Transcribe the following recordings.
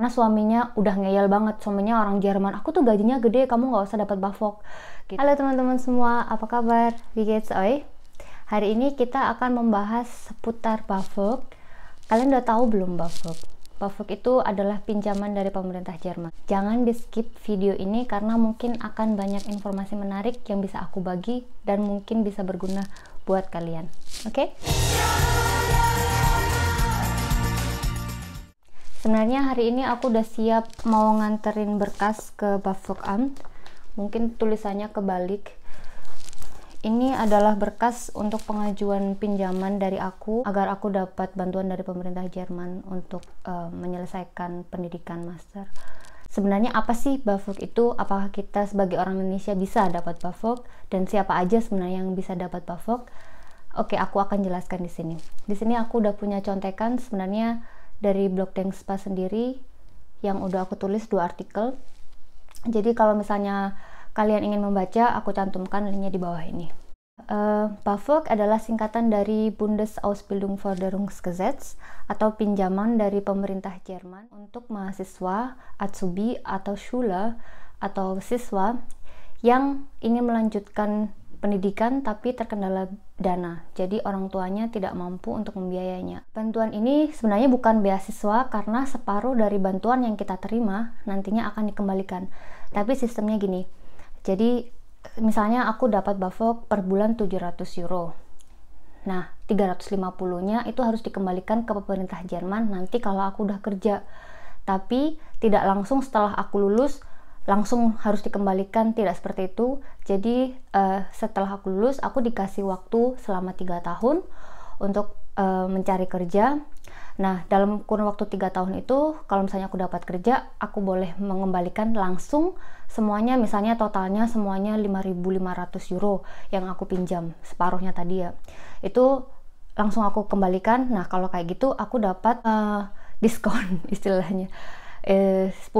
karena suaminya udah ngeyel banget suaminya orang Jerman aku tuh gajinya gede kamu nggak usah dapat bafok gitu. halo teman-teman semua apa kabar Bigets Oi hari ini kita akan membahas seputar bafok kalian udah tahu belum bafok bafok itu adalah pinjaman dari pemerintah Jerman jangan di skip video ini karena mungkin akan banyak informasi menarik yang bisa aku bagi dan mungkin bisa berguna buat kalian oke okay? sebenarnya hari ini aku udah siap mau nganterin berkas ke Bafok Amt mungkin tulisannya kebalik ini adalah berkas untuk pengajuan pinjaman dari aku agar aku dapat bantuan dari pemerintah Jerman untuk uh, menyelesaikan pendidikan master sebenarnya apa sih BAföG itu? Apakah kita sebagai orang Indonesia bisa dapat BAföG dan siapa aja sebenarnya yang bisa dapat BAföG? Oke, aku akan jelaskan di sini. Di sini aku udah punya contekan sebenarnya dari blog Thankspa sendiri yang udah aku tulis dua artikel. Jadi kalau misalnya kalian ingin membaca, aku cantumkan linknya di bawah ini. Uh, adalah singkatan dari Bundesausbildung Förderungsgesetz atau pinjaman dari pemerintah Jerman untuk mahasiswa, atsubi atau Schule atau siswa yang ingin melanjutkan pendidikan tapi terkendala dana. Jadi orang tuanya tidak mampu untuk membiayainya. Bantuan ini sebenarnya bukan beasiswa karena separuh dari bantuan yang kita terima nantinya akan dikembalikan. Tapi sistemnya gini. Jadi misalnya aku dapat bafok per bulan 700 euro. Nah, 350-nya itu harus dikembalikan ke pemerintah Jerman nanti kalau aku udah kerja. Tapi tidak langsung setelah aku lulus langsung harus dikembalikan tidak seperti itu jadi uh, setelah aku lulus aku dikasih waktu selama tiga tahun untuk uh, mencari kerja nah dalam kurun waktu tiga tahun itu kalau misalnya aku dapat kerja aku boleh mengembalikan langsung semuanya misalnya totalnya semuanya 5.500 euro yang aku pinjam separuhnya tadi ya itu langsung aku kembalikan nah kalau kayak gitu aku dapat uh, diskon istilahnya eh, 10%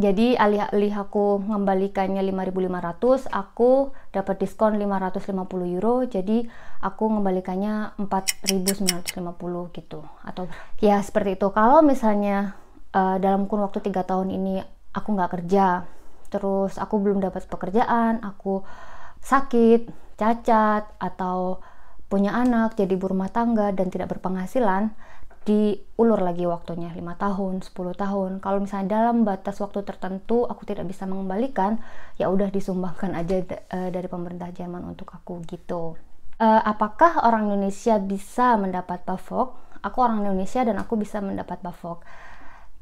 jadi alih-alih aku mengembalikannya 5.500 aku dapat diskon 550 euro jadi aku mengembalikannya 4.950 gitu atau ya seperti itu kalau misalnya uh, dalam kurun waktu tiga tahun ini aku nggak kerja terus aku belum dapat pekerjaan aku sakit cacat atau punya anak jadi ibu rumah tangga dan tidak berpenghasilan diulur lagi waktunya 5 tahun, 10 tahun. Kalau misalnya dalam batas waktu tertentu aku tidak bisa mengembalikan, ya udah disumbangkan aja eh, dari pemerintah Jerman untuk aku gitu. Eh, apakah orang Indonesia bisa mendapat BAFOK? Aku orang Indonesia dan aku bisa mendapat BAFOK.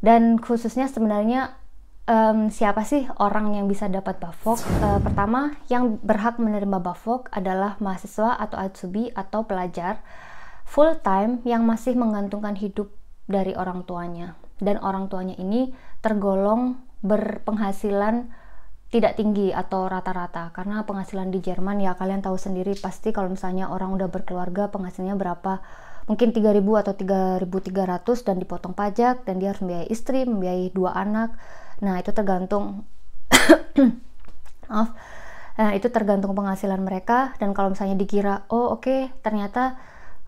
Dan khususnya sebenarnya um, siapa sih orang yang bisa dapat BAFOK? Uh, eh, pertama, yang berhak menerima BAFOK adalah mahasiswa atau atsubi atau pelajar full time yang masih menggantungkan hidup dari orang tuanya dan orang tuanya ini tergolong berpenghasilan tidak tinggi atau rata-rata karena penghasilan di Jerman ya kalian tahu sendiri pasti kalau misalnya orang udah berkeluarga penghasilnya berapa mungkin 3000 atau 3300 dan dipotong pajak dan dia harus membiayai istri, membiayai dua anak. Nah, itu tergantung maaf. Nah, itu tergantung penghasilan mereka dan kalau misalnya dikira oh oke okay, ternyata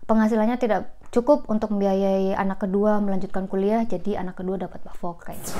penghasilannya tidak cukup untuk membiayai anak kedua melanjutkan kuliah, jadi anak kedua dapat bafok kayak gitu.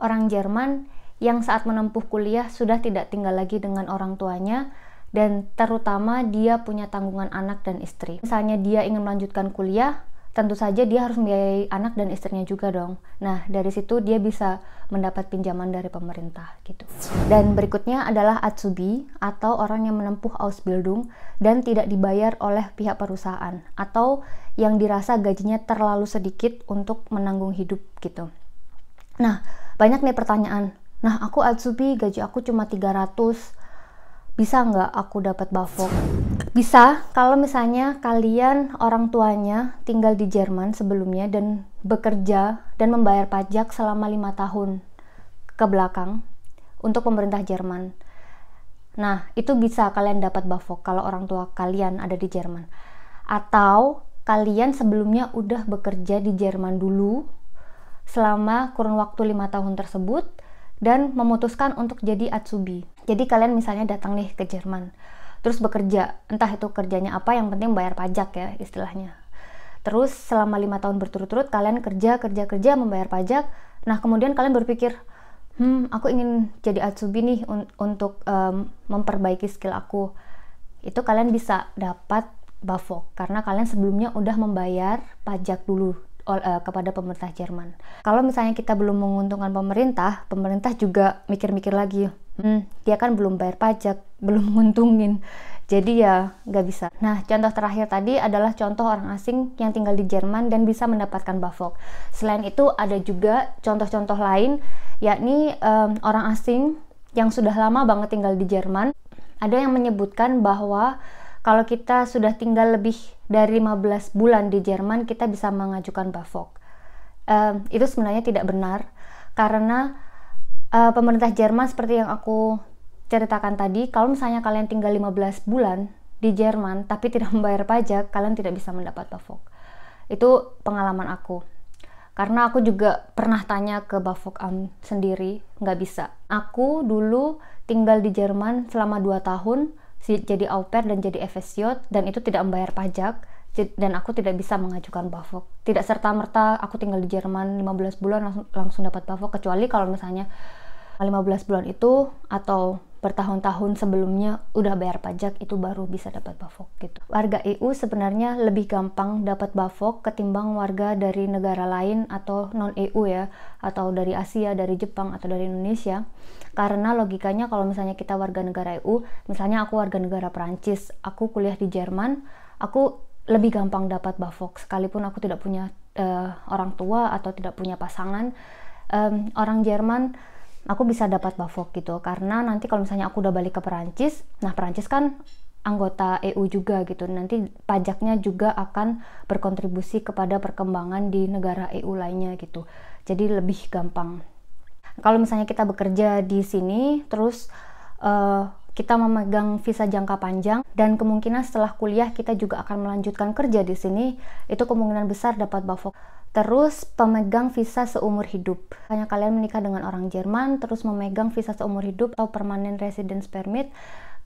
Orang Jerman yang saat menempuh kuliah sudah tidak tinggal lagi dengan orang tuanya dan terutama dia punya tanggungan anak dan istri. Misalnya dia ingin melanjutkan kuliah, tentu saja dia harus membiayai anak dan istrinya juga dong. Nah, dari situ dia bisa mendapat pinjaman dari pemerintah gitu. Dan berikutnya adalah Atsubi atau orang yang menempuh Ausbildung dan tidak dibayar oleh pihak perusahaan atau yang dirasa gajinya terlalu sedikit untuk menanggung hidup gitu. Nah, banyak nih pertanyaan. Nah, aku Atsubi gaji aku cuma 300 bisa nggak aku dapat bafok? Bisa kalau misalnya kalian orang tuanya tinggal di Jerman sebelumnya dan bekerja dan membayar pajak selama lima tahun ke belakang untuk pemerintah Jerman. Nah, itu bisa kalian dapat bafok kalau orang tua kalian ada di Jerman. Atau kalian sebelumnya udah bekerja di Jerman dulu selama kurun waktu lima tahun tersebut dan memutuskan untuk jadi atsubi. Jadi kalian misalnya datang nih ke Jerman terus bekerja entah itu kerjanya apa yang penting bayar pajak ya istilahnya terus selama lima tahun berturut-turut kalian kerja kerja kerja membayar pajak nah kemudian kalian berpikir hmm aku ingin jadi atsubi nih un untuk um, memperbaiki skill aku itu kalian bisa dapat bafok karena kalian sebelumnya udah membayar pajak dulu Eh, kepada pemerintah Jerman. Kalau misalnya kita belum menguntungkan pemerintah, pemerintah juga mikir-mikir lagi, hmm, dia kan belum bayar pajak, belum nguntungin, jadi ya nggak bisa. Nah, contoh terakhir tadi adalah contoh orang asing yang tinggal di Jerman dan bisa mendapatkan bafok. Selain itu ada juga contoh-contoh lain, yakni um, orang asing yang sudah lama banget tinggal di Jerman. Ada yang menyebutkan bahwa kalau kita sudah tinggal lebih dari 15 bulan di Jerman kita bisa mengajukan BAföG. Uh, itu sebenarnya tidak benar karena uh, pemerintah Jerman seperti yang aku ceritakan tadi, kalau misalnya kalian tinggal 15 bulan di Jerman tapi tidak membayar pajak, kalian tidak bisa mendapat BAföG. Itu pengalaman aku. Karena aku juga pernah tanya ke BAföG Am sendiri, nggak bisa. Aku dulu tinggal di Jerman selama 2 tahun, jadi au pair dan jadi FSJ dan itu tidak membayar pajak dan aku tidak bisa mengajukan BAFOK. Tidak serta-merta aku tinggal di Jerman 15 bulan langsung, langsung dapat BAFOK kecuali kalau misalnya 15 bulan itu atau bertahun-tahun sebelumnya udah bayar pajak itu baru bisa dapat bafok gitu. Warga EU sebenarnya lebih gampang dapat bafok ketimbang warga dari negara lain atau non EU ya atau dari Asia, dari Jepang atau dari Indonesia. Karena logikanya kalau misalnya kita warga negara EU, misalnya aku warga negara Perancis, aku kuliah di Jerman, aku lebih gampang dapat bafok sekalipun aku tidak punya uh, orang tua atau tidak punya pasangan. Um, orang Jerman aku bisa dapat bafok gitu karena nanti kalau misalnya aku udah balik ke Perancis nah Perancis kan anggota EU juga gitu nanti pajaknya juga akan berkontribusi kepada perkembangan di negara EU lainnya gitu jadi lebih gampang kalau misalnya kita bekerja di sini terus uh, kita memegang visa jangka panjang dan kemungkinan setelah kuliah kita juga akan melanjutkan kerja di sini itu kemungkinan besar dapat bafok Terus pemegang visa seumur hidup. Hanya kalian menikah dengan orang Jerman terus memegang visa seumur hidup atau permanent residence permit,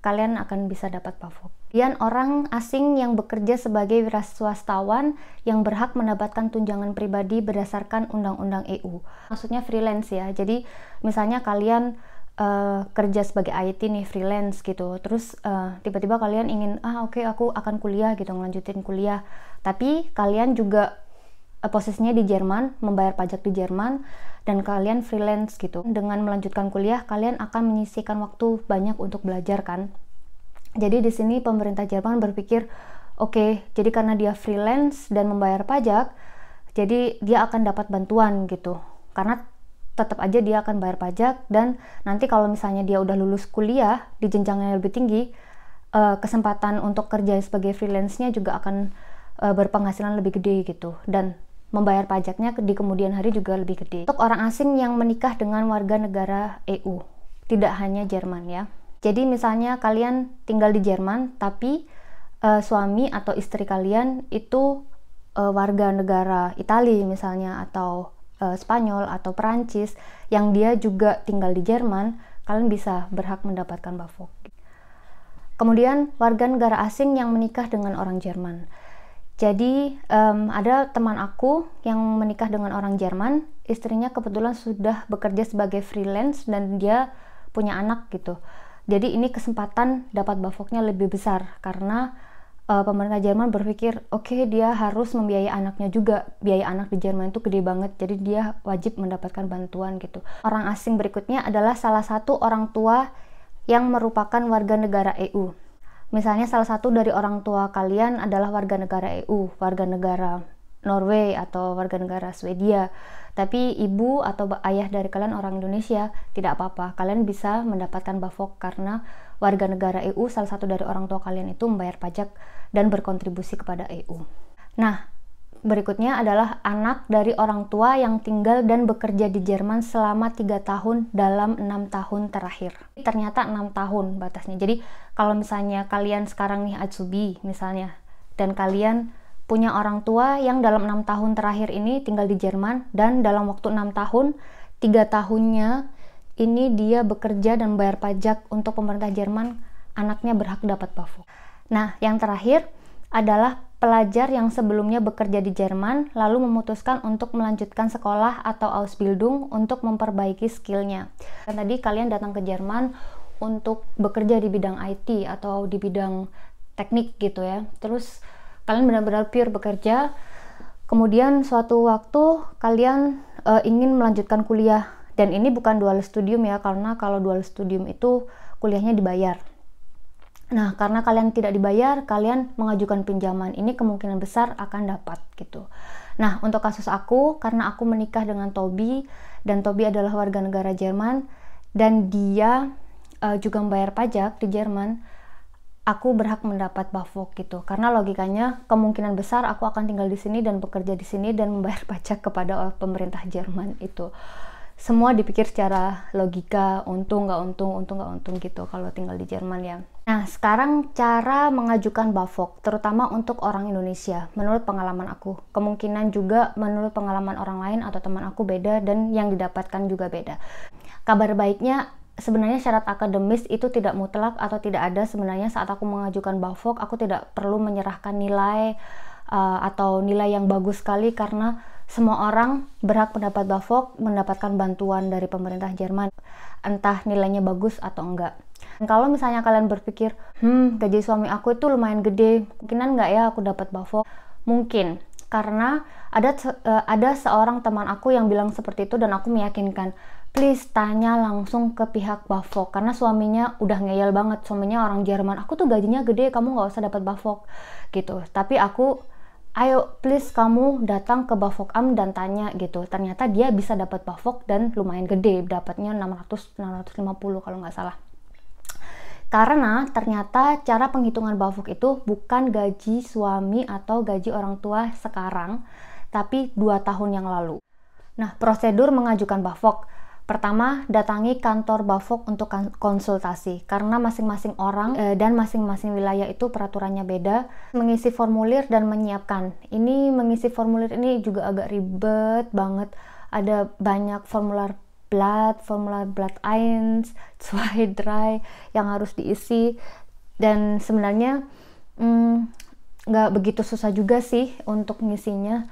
kalian akan bisa dapat PAVOK. Kemudian orang asing yang bekerja sebagai wiraswastawan yang berhak mendapatkan tunjangan pribadi berdasarkan undang-undang EU. Maksudnya freelance ya. Jadi misalnya kalian uh, kerja sebagai IT nih freelance gitu. Terus eh, tiba-tiba uh, kalian ingin ah oke okay, aku akan kuliah gitu ngelanjutin kuliah. Tapi kalian juga Eh, posisinya di Jerman, membayar pajak di Jerman, dan kalian freelance gitu. Dengan melanjutkan kuliah, kalian akan menyisihkan waktu banyak untuk belajar kan. Jadi di sini pemerintah Jerman berpikir, oke, okay, jadi karena dia freelance dan membayar pajak, jadi dia akan dapat bantuan gitu. Karena tetap aja dia akan bayar pajak dan nanti kalau misalnya dia udah lulus kuliah di jenjang yang lebih tinggi, eh, kesempatan untuk kerja sebagai freelance-nya juga akan eh, berpenghasilan lebih gede gitu. Dan membayar pajaknya di kemudian hari juga lebih gede. Untuk orang asing yang menikah dengan warga negara EU, tidak hanya Jerman ya. Jadi misalnya kalian tinggal di Jerman tapi uh, suami atau istri kalian itu uh, warga negara Italia misalnya atau uh, Spanyol atau Perancis yang dia juga tinggal di Jerman, kalian bisa berhak mendapatkan bafok. Kemudian warga negara asing yang menikah dengan orang Jerman. Jadi um, ada teman aku yang menikah dengan orang Jerman, istrinya kebetulan sudah bekerja sebagai freelance dan dia punya anak gitu. Jadi ini kesempatan dapat bafoknya lebih besar karena uh, pemerintah Jerman berpikir oke okay, dia harus membiayai anaknya juga. Biaya anak di Jerman itu gede banget, jadi dia wajib mendapatkan bantuan gitu. Orang asing berikutnya adalah salah satu orang tua yang merupakan warga negara EU. Misalnya salah satu dari orang tua kalian adalah warga negara EU, warga negara Norway atau warga negara Swedia. Tapi ibu atau ayah dari kalian orang Indonesia, tidak apa-apa. Kalian bisa mendapatkan bafok karena warga negara EU salah satu dari orang tua kalian itu membayar pajak dan berkontribusi kepada EU. Nah, berikutnya adalah anak dari orang tua yang tinggal dan bekerja di Jerman selama 3 tahun dalam 6 tahun terakhir. Ternyata 6 tahun batasnya. Jadi kalau misalnya kalian sekarang nih Atsubi misalnya dan kalian punya orang tua yang dalam 6 tahun terakhir ini tinggal di Jerman dan dalam waktu 6 tahun, 3 tahunnya ini dia bekerja dan bayar pajak untuk pemerintah Jerman, anaknya berhak dapat Pavo. Nah, yang terakhir adalah pelajar yang sebelumnya bekerja di Jerman lalu memutuskan untuk melanjutkan sekolah atau Ausbildung untuk memperbaiki skillnya. Dan tadi kalian datang ke Jerman untuk bekerja di bidang IT atau di bidang teknik gitu ya. Terus kalian benar-benar pure bekerja. Kemudian suatu waktu kalian uh, ingin melanjutkan kuliah dan ini bukan dual studium ya karena kalau dual studium itu kuliahnya dibayar. Nah, karena kalian tidak dibayar, kalian mengajukan pinjaman. Ini kemungkinan besar akan dapat gitu. Nah, untuk kasus aku karena aku menikah dengan Tobi dan Tobi adalah warga negara Jerman dan dia uh, juga membayar pajak di Jerman, aku berhak mendapat bafok gitu. Karena logikanya kemungkinan besar aku akan tinggal di sini dan bekerja di sini dan membayar pajak kepada eh, pemerintah Jerman itu semua dipikir secara logika untung nggak untung untung nggak untung gitu kalau tinggal di Jerman ya nah sekarang cara mengajukan bafok terutama untuk orang Indonesia menurut pengalaman aku kemungkinan juga menurut pengalaman orang lain atau teman aku beda dan yang didapatkan juga beda kabar baiknya sebenarnya syarat akademis itu tidak mutlak atau tidak ada sebenarnya saat aku mengajukan bafok aku tidak perlu menyerahkan nilai uh, atau nilai yang bagus sekali karena semua orang berhak mendapat bafok mendapatkan bantuan dari pemerintah Jerman, entah nilainya bagus atau enggak. Dan kalau misalnya kalian berpikir, hmm, gaji suami aku itu lumayan gede, mungkinan enggak ya aku dapat bafok? Mungkin, karena ada e, ada seorang teman aku yang bilang seperti itu dan aku meyakinkan, please tanya langsung ke pihak bafok karena suaminya udah ngeyel banget suaminya orang Jerman aku tuh gajinya gede kamu nggak usah dapat bafok gitu tapi aku ayo please kamu datang ke Bafok Am dan tanya gitu ternyata dia bisa dapat Bafok dan lumayan gede dapatnya 600 650 kalau nggak salah karena ternyata cara penghitungan Bafok itu bukan gaji suami atau gaji orang tua sekarang tapi dua tahun yang lalu nah prosedur mengajukan Bafok Pertama, datangi kantor Bafok untuk kan- konsultasi karena masing-masing orang e, dan masing-masing wilayah itu peraturannya beda. Mengisi formulir dan menyiapkan. Ini mengisi formulir ini juga agak ribet banget. Ada banyak formulir blood, formulir blood eins, zwei dry yang harus diisi dan sebenarnya hmm, nggak hmm, begitu susah juga sih untuk ngisinya.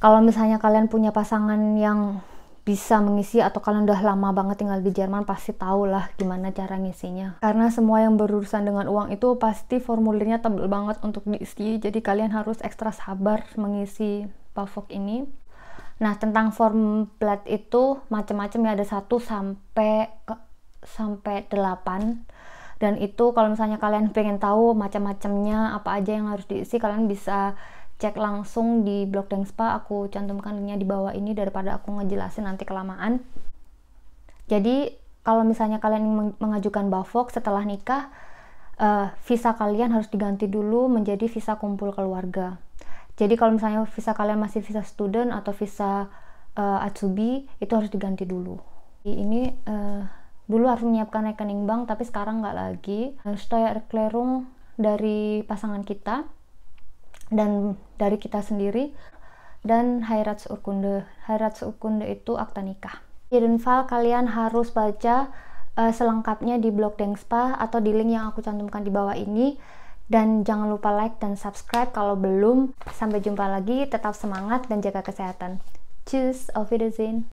Kalau misalnya kalian punya pasangan yang bisa mengisi atau kalian udah lama banget tinggal di Jerman pasti tau lah gimana cara ngisinya karena semua yang berurusan dengan uang itu pasti formulirnya tebel banget untuk diisi jadi kalian harus ekstra sabar mengisi PAVOK ini nah tentang form plat itu macam-macam ya ada 1 sampai ke, sampai 8 dan itu kalau misalnya kalian pengen tahu macam-macamnya apa aja yang harus diisi kalian bisa cek langsung di blog dan spa aku cantumkan linknya di bawah ini daripada aku ngejelasin nanti kelamaan jadi kalau misalnya kalian mengajukan bafok setelah nikah uh, visa kalian harus diganti dulu menjadi visa kumpul keluarga jadi kalau misalnya visa kalian masih visa student atau visa uh, atsubi itu harus diganti dulu ini uh, dulu harus menyiapkan rekening bank tapi sekarang nggak lagi harus steuererklärung dari pasangan kita dan dari kita sendiri dan hairat seukunde, hairat seukunde itu akta nikah. Yedenfal kalian harus baca uh, selengkapnya di blog Dengspa atau di link yang aku cantumkan di bawah ini dan jangan lupa like dan subscribe kalau belum. Sampai jumpa lagi, tetap semangat dan jaga kesehatan. Cheers, auf Wiedersehen.